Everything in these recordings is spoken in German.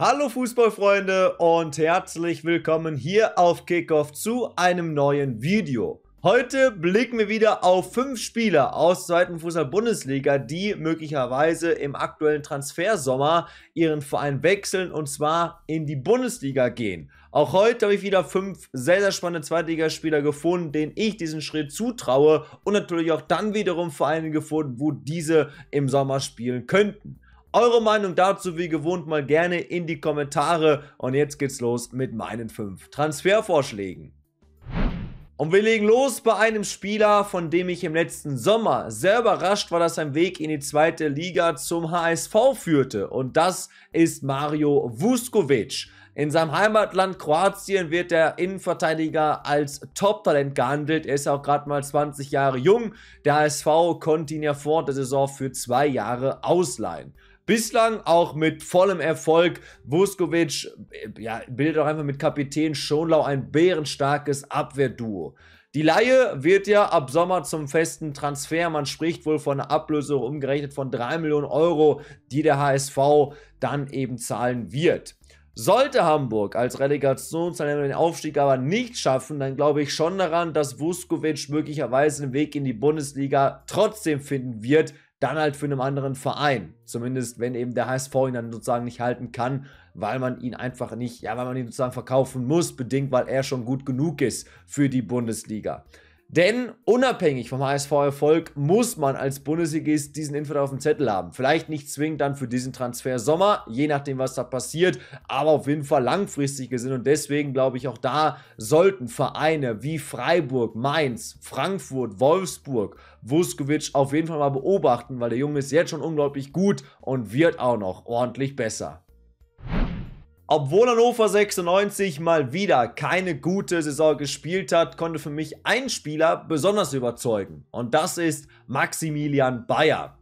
Hallo Fußballfreunde und herzlich willkommen hier auf Kickoff zu einem neuen Video. Heute blicken wir wieder auf fünf Spieler aus zweiten Fußball Bundesliga, die möglicherweise im aktuellen Transfersommer ihren Verein wechseln und zwar in die Bundesliga gehen. Auch heute habe ich wieder fünf sehr, sehr spannende Zweitligaspieler gefunden, denen ich diesen Schritt zutraue und natürlich auch dann wiederum Vereine gefunden, wo diese im Sommer spielen könnten. Eure Meinung dazu wie gewohnt mal gerne in die Kommentare und jetzt geht's los mit meinen fünf Transfervorschlägen. Und wir legen los bei einem Spieler, von dem ich im letzten Sommer sehr überrascht war, dass sein Weg in die zweite Liga zum HSV führte. Und das ist Mario Vuskovic. In seinem Heimatland Kroatien wird der Innenverteidiger als Top-Talent gehandelt. Er ist auch gerade mal 20 Jahre jung. Der HSV konnte ihn ja vor der Saison für zwei Jahre ausleihen. Bislang auch mit vollem Erfolg. Vuskovic äh, ja, bildet auch einfach mit Kapitän Schonlau ein bärenstarkes Abwehrduo. Die Laie wird ja ab Sommer zum festen Transfer. Man spricht wohl von einer Ablöse umgerechnet von 3 Millionen Euro, die der HSV dann eben zahlen wird. Sollte Hamburg als Relegationsteilnehmer den Aufstieg aber nicht schaffen, dann glaube ich schon daran, dass Vuskovic möglicherweise einen Weg in die Bundesliga trotzdem finden wird, dann halt für einen anderen Verein. Zumindest wenn eben der HSV ihn dann sozusagen nicht halten kann, weil man ihn einfach nicht, ja, weil man ihn sozusagen verkaufen muss, bedingt, weil er schon gut genug ist für die Bundesliga. Denn unabhängig vom HSV-Erfolg muss man als Bundesligist diesen Infant auf dem Zettel haben. Vielleicht nicht zwingend dann für diesen Transfer Sommer, je nachdem, was da passiert, aber auf jeden Fall langfristig gesehen. Und deswegen glaube ich, auch da sollten Vereine wie Freiburg, Mainz, Frankfurt, Wolfsburg, Vuskovic auf jeden Fall mal beobachten, weil der Junge ist jetzt schon unglaublich gut und wird auch noch ordentlich besser. Obwohl Hannover 96 mal wieder keine gute Saison gespielt hat, konnte für mich ein Spieler besonders überzeugen. Und das ist Maximilian Bayer.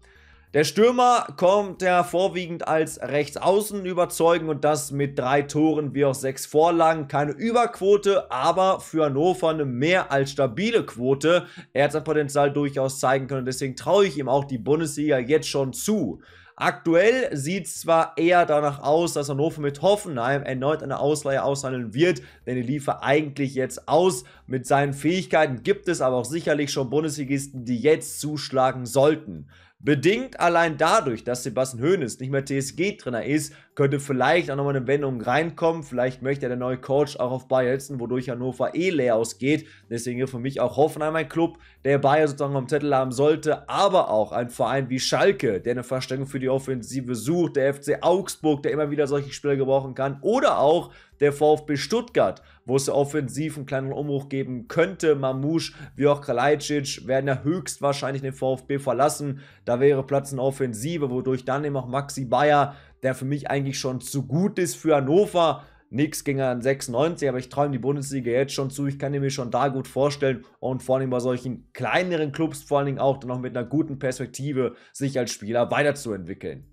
Der Stürmer kommt ja vorwiegend als Rechtsaußen überzeugen und das mit drei Toren wie auch sechs Vorlagen. Keine Überquote, aber für Hannover eine mehr als stabile Quote. Er hat sein Potenzial durchaus zeigen können, deswegen traue ich ihm auch die Bundesliga jetzt schon zu. Aktuell sieht es zwar eher danach aus, dass Hannover mit Hoffenheim erneut eine Ausleihe aushandeln wird, denn die liefer eigentlich jetzt aus. Mit seinen Fähigkeiten gibt es aber auch sicherlich schon Bundesligisten, die jetzt zuschlagen sollten. Bedingt allein dadurch, dass Sebastian Hoeneß nicht mehr TSG-Trainer ist, könnte vielleicht auch nochmal eine Wendung reinkommen. Vielleicht möchte der neue Coach auch auf Bayer setzen, wodurch Hannover eh leer ausgeht. Deswegen für mich auch Hoffenheim ein Club, der Bayer sozusagen am Zettel haben sollte, aber auch ein Verein wie Schalke, der eine Verstärkung für die Offensive sucht, der FC Augsburg, der immer wieder solche Spiele gebrauchen kann oder auch der VfB Stuttgart, wo es offensiv einen kleinen Umbruch geben könnte. Mamouche wie auch Kralajic werden ja höchstwahrscheinlich den VfB verlassen. Da wäre Platz in Offensive, wodurch dann eben auch Maxi Bayer, der für mich eigentlich schon zu gut ist für Hannover, Nichts ging an 96, aber ich träume die Bundesliga jetzt schon zu. Ich kann mir schon da gut vorstellen und vor allem bei solchen kleineren Clubs, vor allen Dingen auch dann noch mit einer guten Perspektive, sich als Spieler weiterzuentwickeln.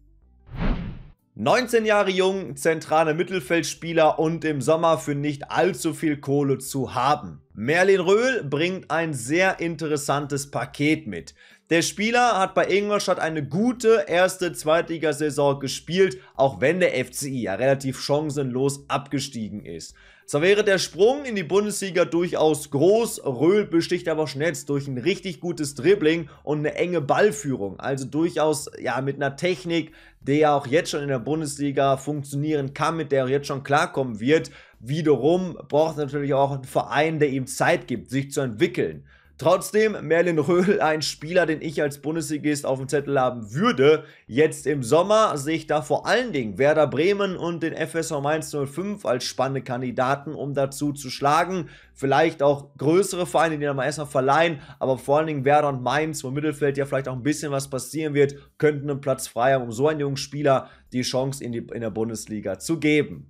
19 Jahre jung, zentraler Mittelfeldspieler und im Sommer für nicht allzu viel Kohle zu haben. Merlin Röhl bringt ein sehr interessantes Paket mit. Der Spieler hat bei Ingolstadt eine gute erste Zweitligasaison gespielt, auch wenn der FCI ja relativ chancenlos abgestiegen ist. Zwar wäre der Sprung in die Bundesliga durchaus groß, Röhl besticht aber schnell durch ein richtig gutes Dribbling und eine enge Ballführung. Also durchaus ja mit einer Technik, der ja auch jetzt schon in der Bundesliga funktionieren kann, mit der er jetzt schon klarkommen wird. Wiederum braucht natürlich auch einen Verein, der ihm Zeit gibt, sich zu entwickeln. Trotzdem, Merlin Röhl, ein Spieler, den ich als Bundesligist auf dem Zettel haben würde. Jetzt im Sommer sehe ich da vor allen Dingen Werder Bremen und den FSV Mainz 05 als spannende Kandidaten, um dazu zu schlagen. Vielleicht auch größere Vereine, die dann mal erstmal verleihen, aber vor allen Dingen Werder und Mainz, wo im Mittelfeld ja vielleicht auch ein bisschen was passieren wird, könnten einen Platz frei haben, um so einen jungen Spieler die Chance in, die, in der Bundesliga zu geben.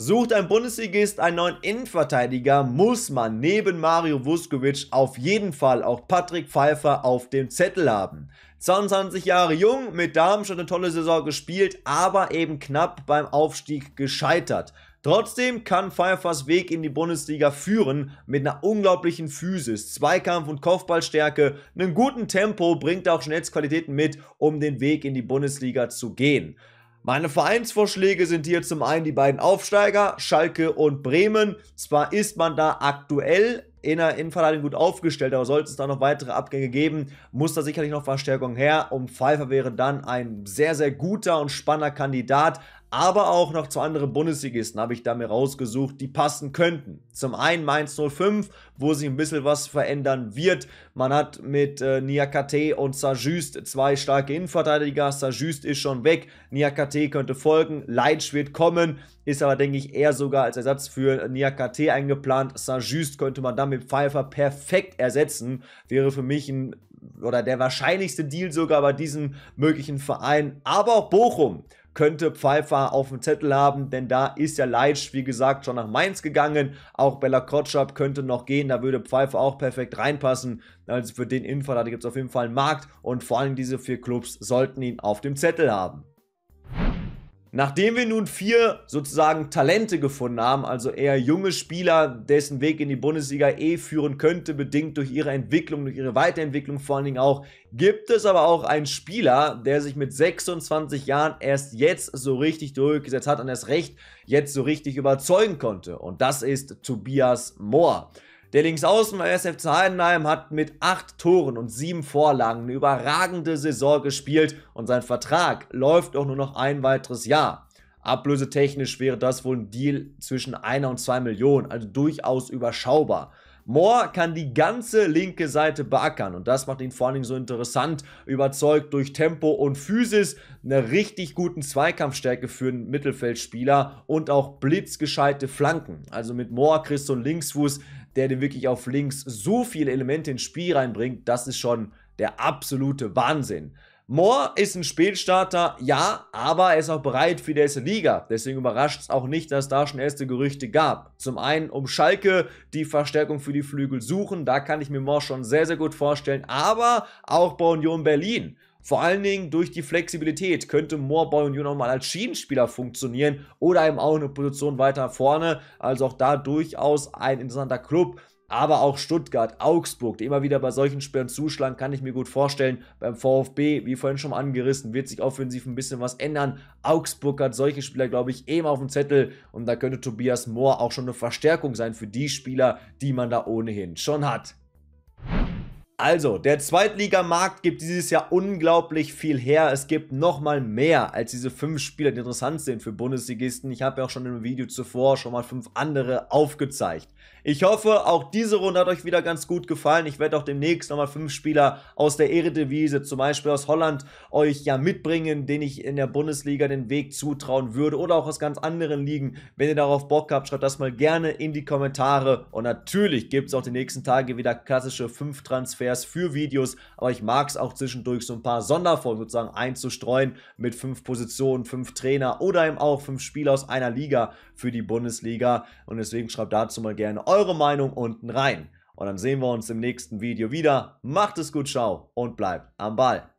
Sucht ein Bundesligist einen neuen Innenverteidiger, muss man neben Mario Vuskovic auf jeden Fall auch Patrick Pfeiffer auf dem Zettel haben. 22 Jahre jung, mit Darmstadt eine tolle Saison gespielt, aber eben knapp beim Aufstieg gescheitert. Trotzdem kann Pfeiffers Weg in die Bundesliga führen mit einer unglaublichen Physis, Zweikampf- und Kopfballstärke, einem guten Tempo, bringt auch Schnellsqualitäten mit, um den Weg in die Bundesliga zu gehen. Meine Vereinsvorschläge sind hier zum einen die beiden Aufsteiger, Schalke und Bremen. Zwar ist man da aktuell in der Innenverteidigung gut aufgestellt, aber sollte es da noch weitere Abgänge geben, muss da sicherlich noch Verstärkung her. Und Pfeiffer wäre dann ein sehr, sehr guter und spannender Kandidat aber auch noch zwei andere Bundesligisten habe ich da mir rausgesucht, die passen könnten. Zum einen Mainz 05, wo sich ein bisschen was verändern wird. Man hat mit äh, Niakate und Sajust zwei starke Innenverteidiger. Sajust ist schon weg, Niakate könnte folgen, Leitsch wird kommen, ist aber, denke ich, eher sogar als Ersatz für Niakate eingeplant. Sajust könnte man dann mit Pfeiffer perfekt ersetzen. Wäre für mich ein oder der wahrscheinlichste Deal sogar bei diesem möglichen Verein. Aber auch Bochum könnte Pfeiffer auf dem Zettel haben, denn da ist ja Leitsch, wie gesagt, schon nach Mainz gegangen. Auch Bella Kotschap könnte noch gehen, da würde Pfeiffer auch perfekt reinpassen. Also für den Innenverteidiger gibt es auf jeden Fall einen Markt und vor allem diese vier Clubs sollten ihn auf dem Zettel haben. Nachdem wir nun vier sozusagen Talente gefunden haben, also eher junge Spieler, dessen Weg in die Bundesliga eh führen könnte, bedingt durch ihre Entwicklung, durch ihre Weiterentwicklung vor allen Dingen auch, gibt es aber auch einen Spieler, der sich mit 26 Jahren erst jetzt so richtig durchgesetzt hat und erst recht jetzt so richtig überzeugen konnte. Und das ist Tobias Mohr. Der Linksaußen bei SFC Heidenheim hat mit acht Toren und sieben Vorlagen eine überragende Saison gespielt und sein Vertrag läuft auch nur noch ein weiteres Jahr. Ablösetechnisch wäre das wohl ein Deal zwischen einer und zwei Millionen, also durchaus überschaubar. Moore kann die ganze linke Seite beackern und das macht ihn vor allen Dingen so interessant, überzeugt durch Tempo und Physis, eine richtig guten Zweikampfstärke für einen Mittelfeldspieler und auch blitzgescheite Flanken. Also mit Moore kriegst du einen Linksfuß, der dir wirklich auf links so viele Elemente ins Spiel reinbringt, das ist schon der absolute Wahnsinn. Moore ist ein Spielstarter, ja, aber er ist auch bereit für die erste Liga. Deswegen überrascht es auch nicht, dass da schon erste Gerüchte gab. Zum einen um Schalke, die Verstärkung für die Flügel suchen, da kann ich mir Moore schon sehr, sehr gut vorstellen, aber auch bei Union Berlin. Vor allen Dingen durch die Flexibilität könnte Moorboy und Juno mal als Schienenspieler funktionieren oder eben auch eine Position weiter vorne. Also auch da durchaus ein interessanter Club aber auch Stuttgart, Augsburg, die immer wieder bei solchen Sperren zuschlagen, kann ich mir gut vorstellen. Beim VfB, wie vorhin schon angerissen, wird sich offensiv ein bisschen was ändern. Augsburg hat solche Spieler, glaube ich, eben auf dem Zettel und da könnte Tobias Mohr auch schon eine Verstärkung sein für die Spieler, die man da ohnehin schon hat. Also, der Zweitligamarkt gibt dieses Jahr unglaublich viel her. Es gibt nochmal mehr als diese fünf Spieler, die interessant sind für Bundesligisten. Ich habe ja auch schon im Video zuvor schon mal fünf andere aufgezeigt. Ich hoffe, auch diese Runde hat euch wieder ganz gut gefallen. Ich werde auch demnächst nochmal fünf Spieler aus der Eredivise, zum Beispiel aus Holland, euch ja mitbringen, denen ich in der Bundesliga den Weg zutrauen würde oder auch aus ganz anderen Ligen. Wenn ihr darauf Bock habt, schreibt das mal gerne in die Kommentare. Und natürlich gibt es auch die nächsten Tage wieder klassische fünf Transfers für Videos, aber ich mag es auch zwischendurch so ein paar Sonderfolgen sozusagen einzustreuen mit fünf Positionen, fünf Trainer oder eben auch fünf Spieler aus einer Liga für die Bundesliga. Und deswegen schreibt dazu mal gerne eure Meinung unten rein. Und dann sehen wir uns im nächsten Video wieder. Macht es gut, ciao und bleibt am Ball.